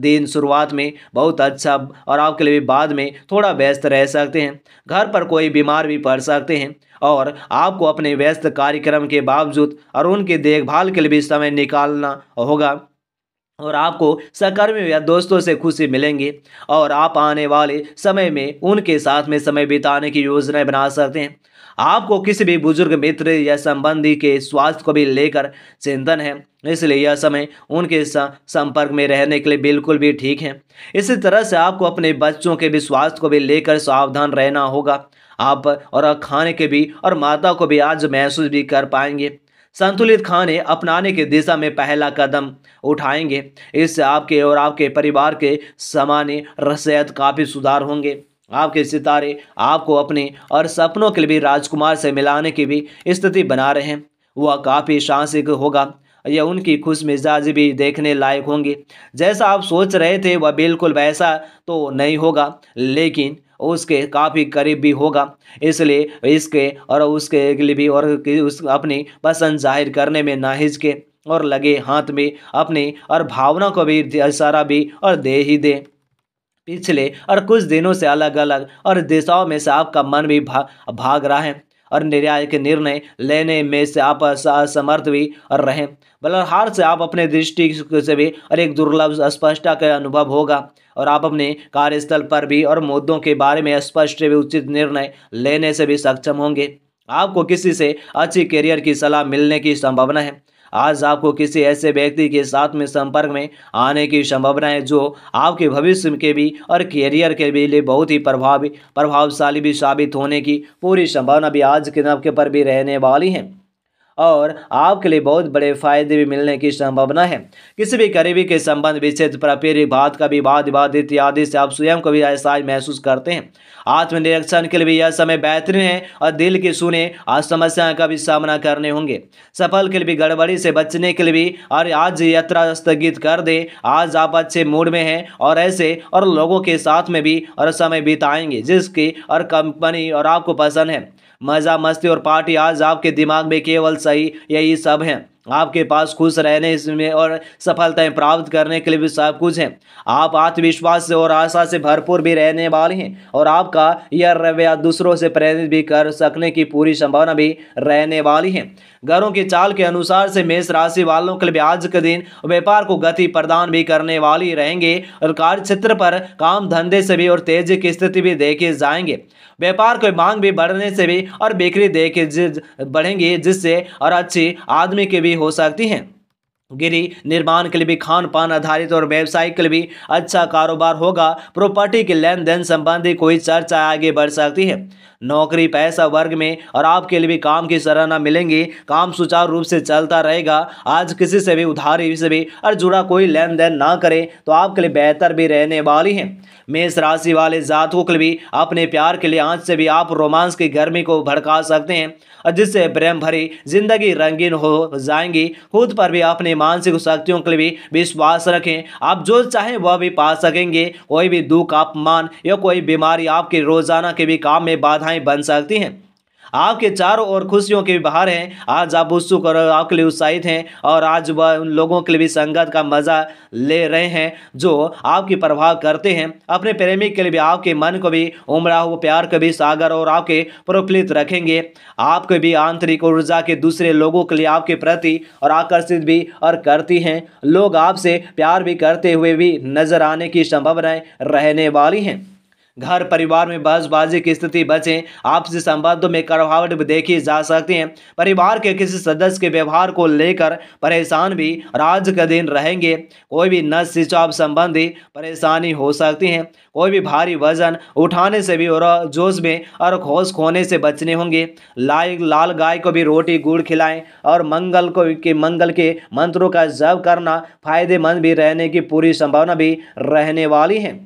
दिन शुरुआत में बहुत अच्छा और आपके लिए भी बाद में थोड़ा व्यस्त रह सकते हैं घर पर कोई बीमार भी पड़ सकते हैं और आपको अपने व्यस्त कार्यक्रम के बावजूद और उनके देखभाल के लिए भी समय निकालना होगा और आपको सहकर्मियों या दोस्तों से खुशी मिलेंगी और आप आने वाले समय में उनके साथ में समय बिताने की योजनाएं बना सकते हैं आपको किसी भी बुजुर्ग मित्र या संबंधी के स्वास्थ्य को भी लेकर चिंतन है इसलिए यह समय उनके संपर्क में रहने के लिए बिल्कुल भी ठीक है इसी तरह से आपको अपने बच्चों के भी स्वास्थ्य को भी लेकर सावधान रहना होगा आप और खाने के भी और माता को भी आज महसूस भी कर पाएंगे संतुलित खाने अपनाने की दिशा में पहला कदम उठाएंगे इससे आपके और आपके परिवार के सामान्य रसैत काफ़ी सुधार होंगे आपके सितारे आपको अपने और सपनों के लिए भी राजकुमार से मिलाने की भी स्थिति बना रहे हैं वह काफ़ी साहसिक होगा या उनकी खुश मिजाज भी देखने लायक होंगे जैसा आप सोच रहे थे वह बिल्कुल वैसा तो नहीं होगा लेकिन उसके काफ़ी करीब भी होगा इसलिए इसके और उसके लिए भी और उस अपनी पसंद जाहिर करने में ना हिचके और लगे हाथ में अपने और भावना को भी इशारा भी और दे ही दे पिछले और कुछ दिनों से अलग अलग और दिशाओं में से आपका मन भी भा, भाग रहा है और निर्याय के निर्णय लेने में से आप असमर्थ भी और रहें बलहार से आप अपने दृष्टि से भी और एक दुर्लभ स्पष्टता का अनुभव होगा और आप अपने कार्यस्थल पर भी और मुद्दों के बारे में स्पष्ट भी उचित निर्णय लेने से भी सक्षम होंगे आपको किसी से अच्छी करियर की सलाह मिलने की संभावना है आज आपको किसी ऐसे व्यक्ति के साथ में संपर्क में आने की संभावना है जो आपके भविष्य के भी और कैरियर के भी लिए बहुत ही प्रभावी प्रभावशाली भी साबित होने की पूरी संभावना भी आज के नवके पर भी रहने वाली है और आपके लिए बहुत बड़े फायदे भी मिलने की संभावना है किसी भी करीबी के संबंध विच्छेद प्रापेरिक बात का वाद विवाद इत्यादि से आप स्वयं को भी एहसास महसूस करते हैं आत्मनिरीक्षण के लिए भी यह समय बेहतरीन है और दिल की सुने और समस्या का भी सामना करने होंगे सफल के लिए भी गड़बड़ी से बचने के लिए भी और आज यात्रा स्थगित कर दे आज आप अच्छे मूड में हैं और ऐसे और लोगों के साथ में भी और समय बिताएंगे जिसकी और कंपनी और आपको पसंद है मज़ा मस्ती और पार्टी आज आपके दिमाग में केवल सही यही सब हैं आपके पास खुश रहने इसमें और सफलताएं प्राप्त करने के लिए भी सब कुछ है आप आत्मविश्वास से और आशा से भरपूर भी रहने वाले हैं और आपका यह रवैया दूसरों से प्रेरित भी कर सकने की पूरी संभावना भी रहने वाली है घरों की चाल के अनुसार से मेष राशि वालों के लिए आज के दिन व्यापार को गति प्रदान भी करने वाली रहेंगे और कार्य क्षेत्र पर काम धंधे से भी और तेजी की स्थिति भी देखे जाएंगे व्यापार की मांग भी बढ़ने से भी और बिक्री देखे बढ़ेंगे जिससे और अच्छी आदमी के भी भी हो सकती हैं गिरी निर्माण के लिए भी खान पान आधारित और व्यवसाय के लिए भी अच्छा कारोबार होगा प्रॉपर्टी के लेन देन संबंधी कोई चर्चा आगे बढ़ सकती है नौकरी पैसा वर्ग में और आपके लिए भी काम की सराहना मिलेंगी काम सुचारू रूप से चलता रहेगा आज किसी से भी उधारी से भी और जुड़ा कोई लेन देन ना करें तो आपके लिए बेहतर भी रहने वाली है मेष राशि वाले जातकों के लिए भी अपने प्यार के लिए आज से भी आप रोमांस की गर्मी को भड़का सकते हैं और जिससे प्रेम भरी जिंदगी रंगीन हो जाएंगी खुद पर भी अपने मानसिक शक्तियों के लिए भी विश्वास रखें आप जो चाहें वह भी पा सकेंगे कोई भी दुख अपमान या कोई बीमारी आपके रोजाना के भी काम में बाधाएं बन सकती हैं आपके चारों ओर खुशियों के बाहर हैं आज आप उत्सुक और आपके लिए उत्साहित हैं और आज वह उन लोगों के लिए भी संगत का मज़ा ले रहे हैं जो आपकी प्रभाव करते हैं अपने प्रेमी के लिए भी आपके मन को भी उमड़ा हुआ प्यार को भी सागर और आपके प्रफुल्लित रखेंगे आपके भी आंतरिक ऊर्जा के दूसरे लोगों के लिए आपके प्रति और आकर्षित भी और करती हैं लोग आपसे प्यार भी करते हुए भी नजर आने की संभावनाएं रहने वाली हैं घर परिवार में बाजी की स्थिति बचें आपसी संबंधों में भी देखी जा सकती है परिवार के किसी सदस्य के व्यवहार को लेकर परेशान भी राज के दिन रहेंगे कोई भी नस सिंचाव संबंधी परेशानी हो सकती है कोई भी भारी वजन उठाने से भी और जोश में और खोस खोने से बचने होंगे लाल लाल गाय को भी रोटी गुड़ खिलाएं और मंगल को के मंगल के मंत्रों का जब करना फायदेमंद भी रहने की पूरी संभावना भी रहने वाली है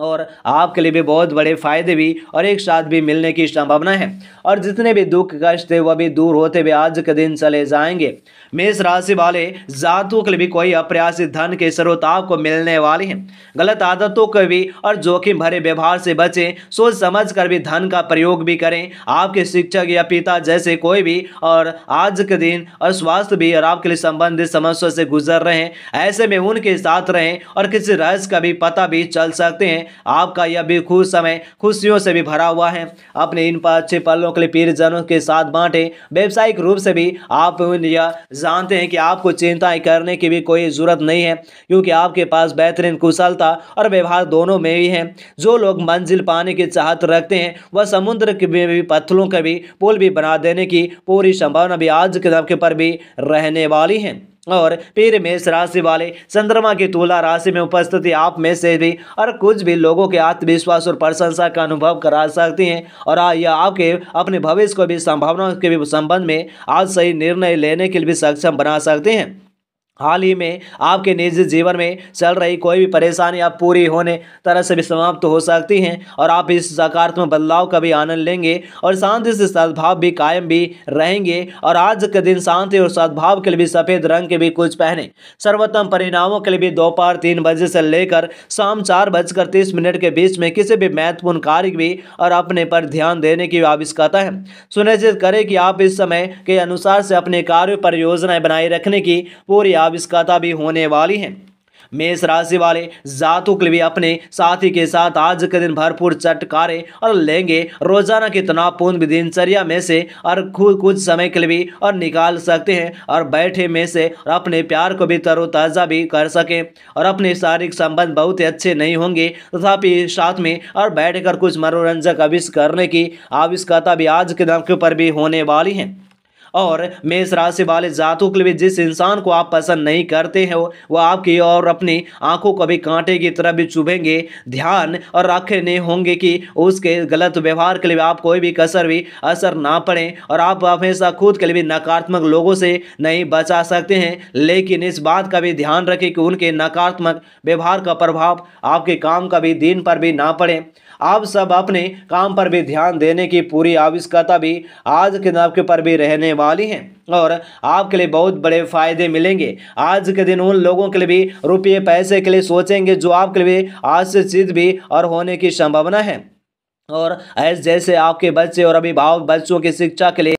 और आपके लिए भी बहुत बड़े फायदे भी और एक साथ भी मिलने की संभावना है और जितने भी दुख कष्ट थे वह भी दूर होते हुए आज के दिन चले जाएंगे मेष राशि वाले जातुओं के लिए भी कोई अप्रयासित धन के स्रोत आपको मिलने वाले हैं गलत आदतों के भी और जोखिम भरे व्यवहार से बचें सोच समझ कर भी धन का प्रयोग भी करें आपके शिक्षक या पिता जैसे कोई भी और आज के दिन और स्वास्थ्य भी और आपके लिए संबंधित समस्या से गुजर रहे हैं ऐसे में उनके साथ रहें और किसी रहस्य का भी पता भी चल सकते हैं आपका यह भी खुश समय खुशियों से भी भरा हुआ है अपने इन अच्छे पलों के लिए पीरजनों के साथ बांटें व्यावसायिक रूप से भी आप यह जानते हैं कि आपको चिंताएं करने की भी कोई ज़रूरत नहीं है क्योंकि आपके पास बेहतरीन कुशलता और व्यवहार दोनों में ही है जो लोग मंजिल पाने की चाहत रखते हैं वह समुद्र के भी पत्थरों का भी पुल भी बना देने की पूरी संभावना भी आज के दबके पर भी रहने वाली है और फिर मेष राशि वाले चंद्रमा की तुला राशि में उपस्थिति आप में से भी और कुछ भी लोगों के आत्मविश्वास और प्रशंसा का अनुभव करा सकती हैं और यह आपके अपने भविष्य को भी संभावनाओं के भी संबंध में आज सही निर्णय लेने के लिए भी सक्षम बना सकते हैं हाल ही में आपके निजी जीवन में चल रही कोई भी परेशानी आप पूरी होने तरह से भी समाप्त तो हो सकती हैं और आप इस सकारात्मक बदलाव का भी आनंद लेंगे और शांति से सद्भाव भी कायम भी रहेंगे और आज के दिन शांति और सद्भाव के लिए भी सफ़ेद रंग के भी कुछ पहने सर्वोत्तम परिणामों के लिए भी दोपहर तीन बजे से लेकर शाम चार बजकर तीस मिनट के बीच में किसी भी महत्वपूर्ण कार्य भी और अपने पर ध्यान देने की आवश्यकता है सुनिश्चित करें कि आप इस समय के अनुसार से अपने कार्य पर योजनाएँ बनाए रखने की पूरी आविष्कर्ता भी होने वाली है मेष राशि वाले जातों के लिए अपने साथी के साथ आज के दिन भरपूर चटकारे और लेंगे रोजाना की तनावपूर्ण दिनचर्या में से और खुद कुछ समय के लिए और निकाल सकते हैं और बैठे में से और अपने प्यार को भी तरोताज़ा भी कर सकें और अपने शारीरिक संबंध बहुत ही अच्छे नहीं होंगे तथापि साथ में और बैठकर कुछ मनोरंजक अविष्य करने की आविष्कता भी आज के दिन के ऊपर भी होने वाली है और मेष राशि वाले जातों के लिए जिस इंसान को आप पसंद नहीं करते हो वह आपकी और अपनी आंखों को भी कांटे की तरह भी चुभेंगे ध्यान और रखने होंगे कि उसके गलत व्यवहार के लिए आप कोई भी कसर भी असर ना पड़े और आप हमेशा खुद के लिए भी नकारात्मक लोगों से नहीं बचा सकते हैं लेकिन इस बात का भी ध्यान रखें कि उनके नकारात्मक व्यवहार का प्रभाव आपके काम का भी दिन पर भी ना पड़े आप सब अपने काम पर भी ध्यान देने की पूरी आवश्यकता भी आज के दिन आपके पर भी रहने वाली है और आपके लिए बहुत बड़े फायदे मिलेंगे आज के दिन उन लोगों के लिए भी रुपये पैसे के लिए सोचेंगे जो आपके लिए आज से चीज भी और होने की संभावना है और ऐसे जैसे आपके बच्चे और अभिभावक बच्चों की शिक्षा के लिए